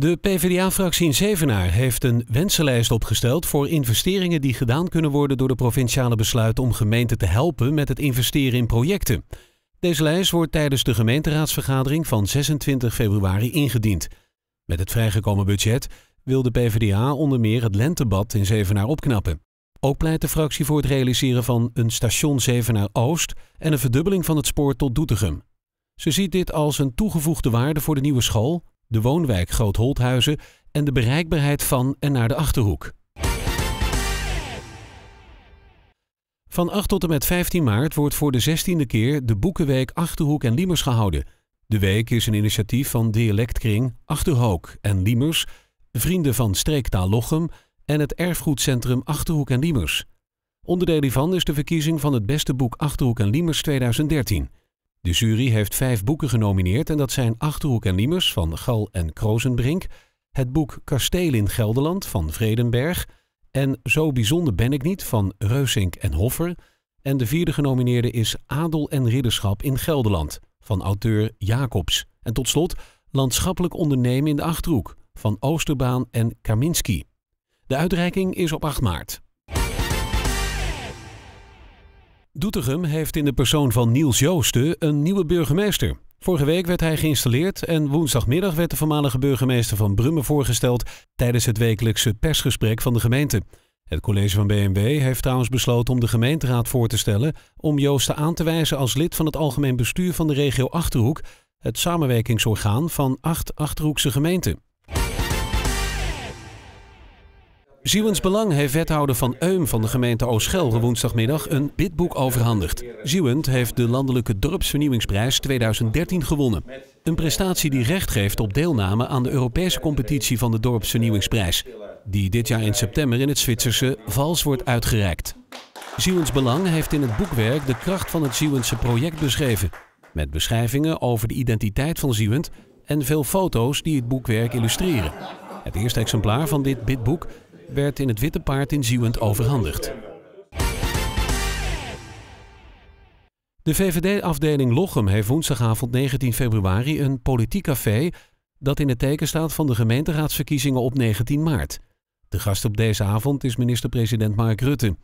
De PvdA-fractie in Zevenaar heeft een wensenlijst opgesteld voor investeringen die gedaan kunnen worden door de provinciale besluiten om gemeenten te helpen met het investeren in projecten. Deze lijst wordt tijdens de gemeenteraadsvergadering van 26 februari ingediend. Met het vrijgekomen budget wil de PvdA onder meer het lentebad in Zevenaar opknappen. Ook pleit de fractie voor het realiseren van een station Zevenaar Oost en een verdubbeling van het spoor tot Doetinchem. Ze ziet dit als een toegevoegde waarde voor de nieuwe school de woonwijk Groot-Holthuizen en de bereikbaarheid van en naar de Achterhoek. Van 8 tot en met 15 maart wordt voor de 16e keer de Boekenweek Achterhoek en Liemers gehouden. De week is een initiatief van Dialectkring Achterhoek en Liemers, Vrienden van Streektaal Lochem en het Erfgoedcentrum Achterhoek en Liemers. Onderdeel hiervan is de verkiezing van het beste boek Achterhoek en Liemers 2013. De jury heeft vijf boeken genomineerd en dat zijn Achterhoek en Liemers van Gal en Krozenbrink, het boek Kasteel in Gelderland van Vredenberg en Zo bijzonder ben ik niet van Reusink en Hoffer. En de vierde genomineerde is Adel en Ridderschap in Gelderland van auteur Jacobs. En tot slot Landschappelijk ondernemen in de Achterhoek van Oosterbaan en Kaminski. De uitreiking is op 8 maart. Doetinchem heeft in de persoon van Niels Joosten een nieuwe burgemeester. Vorige week werd hij geïnstalleerd en woensdagmiddag werd de voormalige burgemeester van Brummen voorgesteld tijdens het wekelijkse persgesprek van de gemeente. Het college van BMW heeft trouwens besloten om de gemeenteraad voor te stellen om Joosten aan te wijzen als lid van het algemeen bestuur van de regio Achterhoek, het samenwerkingsorgaan van acht Achterhoekse gemeenten. Zieuwens Belang heeft wethouder Van Eum van de gemeente oost woensdagmiddag een bidboek overhandigd. Zieuwend heeft de landelijke dorpsvernieuwingsprijs 2013 gewonnen. Een prestatie die recht geeft op deelname aan de Europese competitie van de dorpsvernieuwingsprijs. Die dit jaar in september in het Zwitserse Vals wordt uitgereikt. Zieuwens Belang heeft in het boekwerk de kracht van het Ziewense project beschreven. Met beschrijvingen over de identiteit van Zieuwend en veel foto's die het boekwerk illustreren. Het eerste exemplaar van dit bidboek werd in het Witte Paard in Zuwend overhandigd. De VVD-afdeling Lochem heeft woensdagavond 19 februari een politiek café dat in het teken staat van de gemeenteraadsverkiezingen op 19 maart. De gast op deze avond is minister-president Mark Rutte.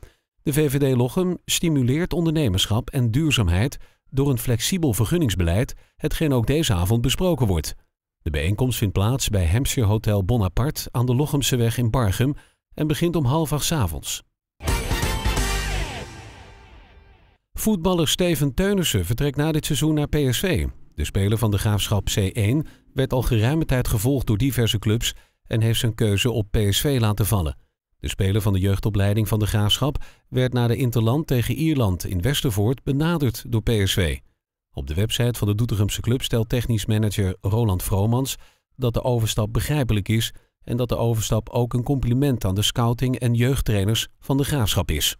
De VVD Lochem stimuleert ondernemerschap en duurzaamheid door een flexibel vergunningsbeleid, hetgeen ook deze avond besproken wordt. De bijeenkomst vindt plaats bij Hampshire Hotel Bonaparte aan de Lochemseweg in Bargem en begint om half acht avonds. Voetballer Steven Teunissen vertrekt na dit seizoen naar PSV. De speler van de graafschap C1 werd al geruime tijd gevolgd door diverse clubs en heeft zijn keuze op PSV laten vallen. De speler van de jeugdopleiding van de graafschap werd na de Interland tegen Ierland in Westervoort benaderd door PSV. Op de website van de Doetinchemse club stelt technisch manager Roland Vromans dat de overstap begrijpelijk is en dat de overstap ook een compliment aan de scouting en jeugdtrainers van de graafschap is.